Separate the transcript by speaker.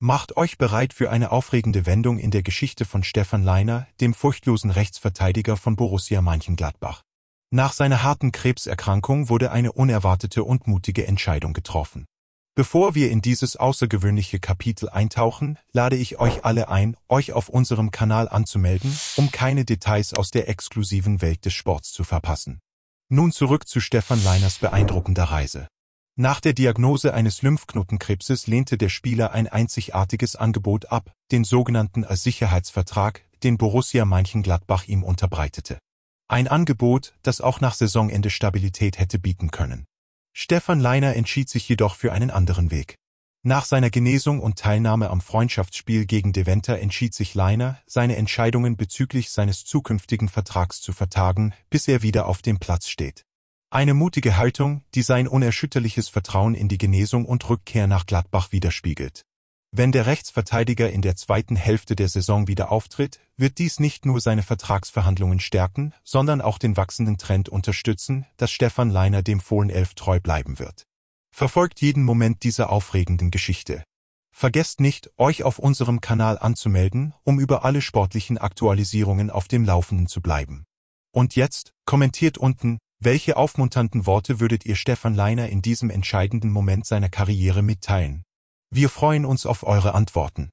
Speaker 1: Macht euch bereit für eine aufregende Wendung in der Geschichte von Stefan Leiner, dem furchtlosen Rechtsverteidiger von Borussia Mönchengladbach. Nach seiner harten Krebserkrankung wurde eine unerwartete und mutige Entscheidung getroffen. Bevor wir in dieses außergewöhnliche Kapitel eintauchen, lade ich euch alle ein, euch auf unserem Kanal anzumelden, um keine Details aus der exklusiven Welt des Sports zu verpassen. Nun zurück zu Stefan Leiners beeindruckender Reise. Nach der Diagnose eines Lymphknotenkrebses lehnte der Spieler ein einzigartiges Angebot ab, den sogenannten Sicherheitsvertrag, den Borussia Mönchengladbach ihm unterbreitete. Ein Angebot, das auch nach Saisonende Stabilität hätte bieten können. Stefan Leiner entschied sich jedoch für einen anderen Weg. Nach seiner Genesung und Teilnahme am Freundschaftsspiel gegen Deventer entschied sich Leiner, seine Entscheidungen bezüglich seines zukünftigen Vertrags zu vertagen, bis er wieder auf dem Platz steht. Eine mutige Haltung, die sein unerschütterliches Vertrauen in die Genesung und Rückkehr nach Gladbach widerspiegelt. Wenn der Rechtsverteidiger in der zweiten Hälfte der Saison wieder auftritt, wird dies nicht nur seine Vertragsverhandlungen stärken, sondern auch den wachsenden Trend unterstützen, dass Stefan Leiner dem Fohlenelf treu bleiben wird. Verfolgt jeden Moment dieser aufregenden Geschichte. Vergesst nicht, euch auf unserem Kanal anzumelden, um über alle sportlichen Aktualisierungen auf dem Laufenden zu bleiben. Und jetzt, kommentiert unten, welche aufmunternden Worte würdet ihr Stefan Leiner in diesem entscheidenden Moment seiner Karriere mitteilen? Wir freuen uns auf eure Antworten.